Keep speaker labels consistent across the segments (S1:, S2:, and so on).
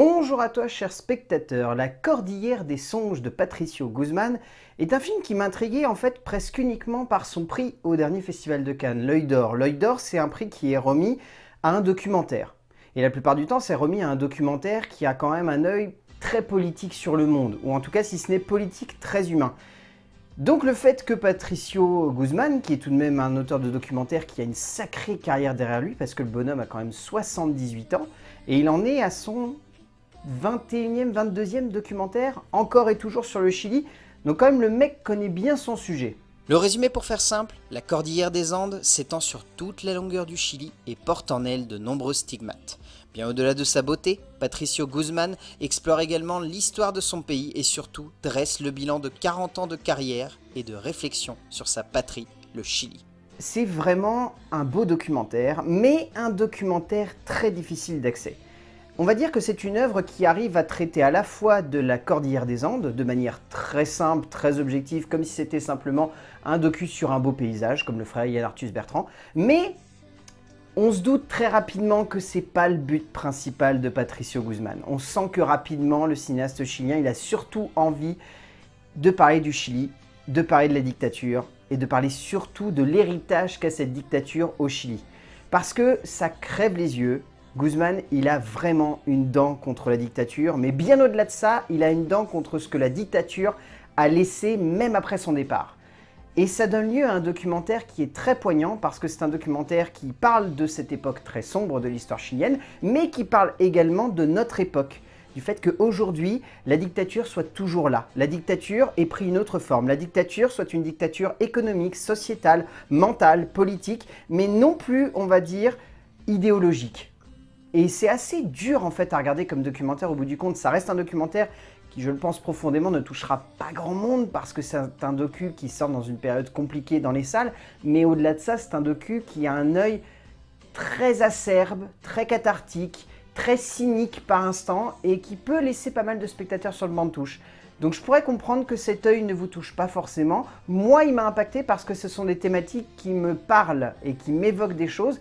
S1: Bonjour à toi cher spectateur, La Cordillère des songes de Patricio Guzman est un film qui m'intriguait en fait presque uniquement par son prix au dernier festival de Cannes, l'œil d'or. L'œil d'or c'est un prix qui est remis à un documentaire. Et la plupart du temps c'est remis à un documentaire qui a quand même un œil très politique sur le monde, ou en tout cas si ce n'est politique très humain. Donc le fait que Patricio Guzman, qui est tout de même un auteur de documentaire qui a une sacrée carrière derrière lui, parce que le bonhomme a quand même 78 ans, et il en est à son 21e, 22e documentaire, encore et toujours sur le Chili, donc quand même le mec connaît bien son sujet. Le résumé pour faire simple, la cordillère des Andes s'étend sur toute la longueur du Chili et porte en elle de nombreux stigmates. Bien au-delà de sa beauté, Patricio Guzman explore également l'histoire de son pays et surtout dresse le bilan de 40 ans de carrière et de réflexion sur sa patrie, le Chili. C'est vraiment un beau documentaire, mais un documentaire très difficile d'accès. On va dire que c'est une œuvre qui arrive à traiter à la fois de la Cordillère des Andes de manière très simple, très objective, comme si c'était simplement un docu sur un beau paysage, comme le ferait Yann Arthus Bertrand, mais on se doute très rapidement que c'est pas le but principal de Patricio Guzman. On sent que rapidement le cinéaste chilien, il a surtout envie de parler du Chili, de parler de la dictature et de parler surtout de l'héritage qu'a cette dictature au Chili. Parce que ça crève les yeux, Guzman, il a vraiment une dent contre la dictature, mais bien au-delà de ça, il a une dent contre ce que la dictature a laissé même après son départ. Et ça donne lieu à un documentaire qui est très poignant parce que c'est un documentaire qui parle de cette époque très sombre de l'histoire chilienne, mais qui parle également de notre époque, du fait qu'aujourd'hui, la dictature soit toujours là. La dictature ait pris une autre forme. La dictature soit une dictature économique, sociétale, mentale, politique, mais non plus, on va dire, idéologique. Et c'est assez dur en fait à regarder comme documentaire au bout du compte. Ça reste un documentaire qui, je le pense profondément, ne touchera pas grand monde parce que c'est un docu qui sort dans une période compliquée dans les salles. Mais au-delà de ça, c'est un docu qui a un œil très acerbe, très cathartique, très cynique par instant et qui peut laisser pas mal de spectateurs sur le banc de touche. Donc je pourrais comprendre que cet œil ne vous touche pas forcément. Moi, il m'a impacté parce que ce sont des thématiques qui me parlent et qui m'évoquent des choses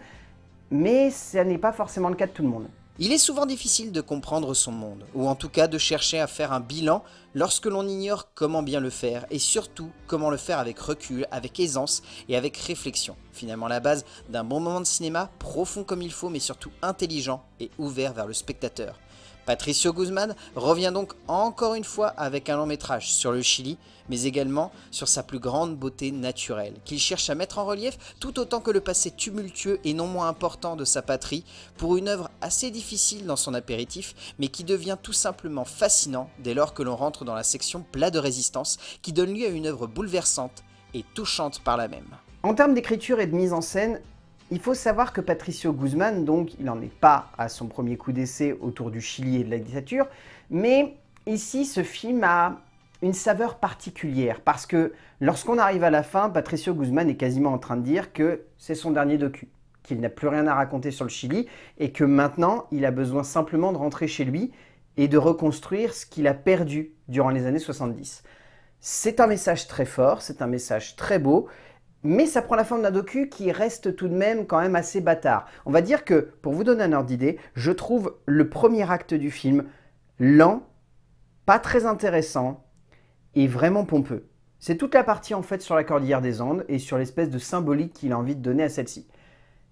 S1: mais ce n'est pas forcément le cas de tout le monde. Il est souvent difficile de comprendre son monde, ou en tout cas de chercher à faire un bilan lorsque l'on ignore comment bien le faire, et surtout comment le faire avec recul, avec aisance et avec réflexion. Finalement la base d'un bon moment de cinéma, profond comme il faut, mais surtout intelligent et ouvert vers le spectateur. Patricio Guzman revient donc encore une fois avec un long métrage sur le Chili, mais également sur sa plus grande beauté naturelle, qu'il cherche à mettre en relief tout autant que le passé tumultueux et non moins important de sa patrie, pour une œuvre assez difficile dans son apéritif, mais qui devient tout simplement fascinant dès lors que l'on rentre dans la section plat de résistance, qui donne lieu à une œuvre bouleversante et touchante par la même. En termes d'écriture et de mise en scène, il faut savoir que Patricio Guzman, donc, il n'en est pas à son premier coup d'essai autour du Chili et de la dictature, mais ici, ce film a une saveur particulière, parce que lorsqu'on arrive à la fin, Patricio Guzman est quasiment en train de dire que c'est son dernier docu, qu'il n'a plus rien à raconter sur le Chili, et que maintenant, il a besoin simplement de rentrer chez lui et de reconstruire ce qu'il a perdu durant les années 70. C'est un message très fort, c'est un message très beau, mais ça prend la forme d'un docu qui reste tout de même quand même assez bâtard. On va dire que, pour vous donner un ordre d'idée, je trouve le premier acte du film lent, pas très intéressant et vraiment pompeux. C'est toute la partie en fait sur la cordillère des Andes et sur l'espèce de symbolique qu'il a envie de donner à celle-ci.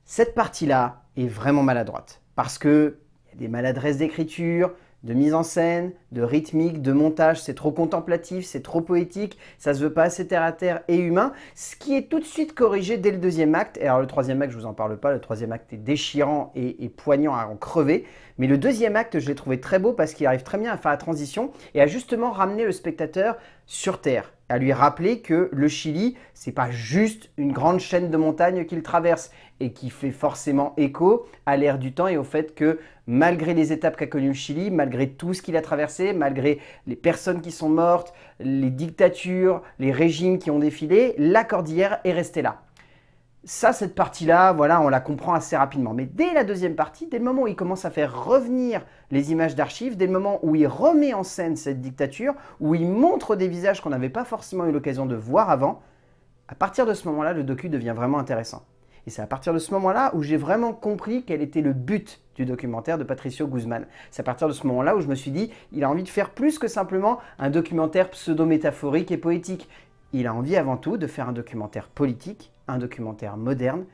S1: Cette partie-là est vraiment maladroite parce que y a des maladresses d'écriture, de mise en scène, de rythmique, de montage. C'est trop contemplatif, c'est trop poétique, ça se veut pas assez terre à terre et humain. Ce qui est tout de suite corrigé dès le deuxième acte. Et alors le troisième acte, je vous en parle pas. Le troisième acte est déchirant et, et poignant à en crever. Mais le deuxième acte, je l'ai trouvé très beau parce qu'il arrive très bien à faire la transition et à justement ramener le spectateur sur terre à lui rappeler que le Chili, c'est pas juste une grande chaîne de montagnes qu'il traverse et qui fait forcément écho à l'ère du temps et au fait que malgré les étapes qu'a connues le Chili, malgré tout ce qu'il a traversé, malgré les personnes qui sont mortes, les dictatures, les régimes qui ont défilé, la cordillère est restée là ça, cette partie-là, voilà, on la comprend assez rapidement. Mais dès la deuxième partie, dès le moment où il commence à faire revenir les images d'archives, dès le moment où il remet en scène cette dictature, où il montre des visages qu'on n'avait pas forcément eu l'occasion de voir avant, à partir de ce moment-là, le docu devient vraiment intéressant. Et c'est à partir de ce moment-là où j'ai vraiment compris quel était le but du documentaire de Patricio Guzman. C'est à partir de ce moment-là où je me suis dit, il a envie de faire plus que simplement un documentaire pseudo-métaphorique et poétique. Il a envie avant tout de faire un documentaire politique un documentaire moderne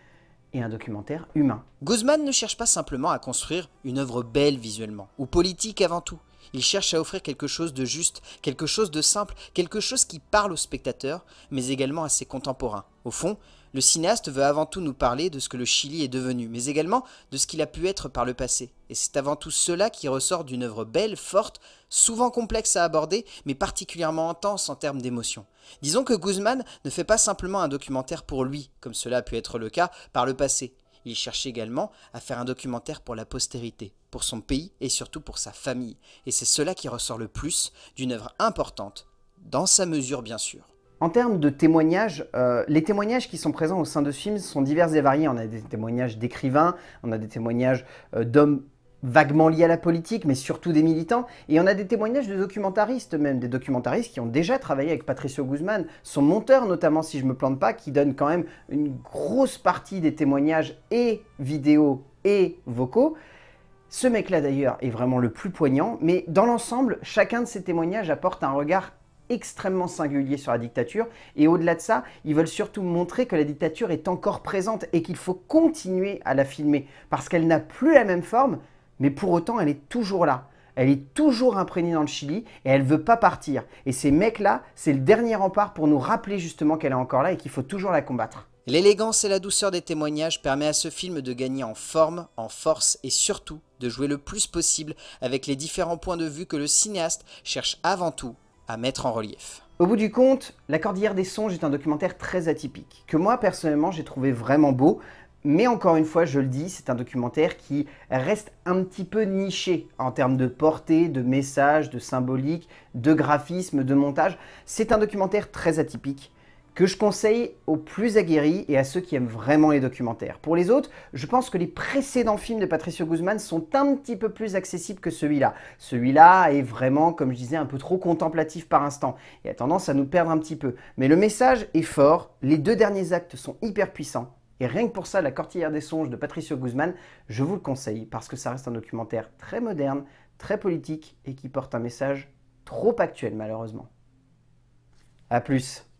S1: et un documentaire humain. Guzman ne cherche pas simplement à construire une œuvre belle visuellement, ou politique avant tout. Il cherche à offrir quelque chose de juste, quelque chose de simple, quelque chose qui parle au spectateur, mais également à ses contemporains. Au fond, le cinéaste veut avant tout nous parler de ce que le Chili est devenu, mais également de ce qu'il a pu être par le passé. Et c'est avant tout cela qui ressort d'une œuvre belle, forte, souvent complexe à aborder, mais particulièrement intense en termes d'émotion. Disons que Guzman ne fait pas simplement un documentaire pour lui, comme cela a pu être le cas par le passé. Il cherche également à faire un documentaire pour la postérité, pour son pays et surtout pour sa famille. Et c'est cela qui ressort le plus d'une œuvre importante, dans sa mesure bien sûr. En termes de témoignages, euh, les témoignages qui sont présents au sein de ce film sont divers et variés. On a des témoignages d'écrivains, on a des témoignages euh, d'hommes vaguement liés à la politique, mais surtout des militants. Et on a des témoignages de documentaristes même, des documentaristes qui ont déjà travaillé avec Patricio Guzman, son monteur notamment, si je ne me plante pas, qui donne quand même une grosse partie des témoignages et vidéos et vocaux. Ce mec-là d'ailleurs est vraiment le plus poignant, mais dans l'ensemble, chacun de ces témoignages apporte un regard extrêmement singulier sur la dictature. Et au-delà de ça, ils veulent surtout montrer que la dictature est encore présente et qu'il faut continuer à la filmer parce qu'elle n'a plus la même forme, mais pour autant, elle est toujours là. Elle est toujours imprégnée dans le Chili et elle veut pas partir. Et ces mecs-là, c'est le dernier rempart pour nous rappeler justement qu'elle est encore là et qu'il faut toujours la combattre. L'élégance et la douceur des témoignages permet à ce film de gagner en forme, en force et surtout de jouer le plus possible avec les différents points de vue que le cinéaste cherche avant tout à mettre en relief. Au bout du compte, La Cordillère des Songes est un documentaire très atypique, que moi personnellement j'ai trouvé vraiment beau, mais encore une fois, je le dis, c'est un documentaire qui reste un petit peu niché en termes de portée, de message, de symbolique, de graphisme, de montage. C'est un documentaire très atypique que je conseille aux plus aguerris et à ceux qui aiment vraiment les documentaires. Pour les autres, je pense que les précédents films de Patricio Guzman sont un petit peu plus accessibles que celui-là. Celui-là est vraiment, comme je disais, un peu trop contemplatif par instant et a tendance à nous perdre un petit peu. Mais le message est fort, les deux derniers actes sont hyper puissants. Et rien que pour ça, La Cortillère des Songes de Patricio Guzman, je vous le conseille parce que ça reste un documentaire très moderne, très politique et qui porte un message trop actuel malheureusement. A plus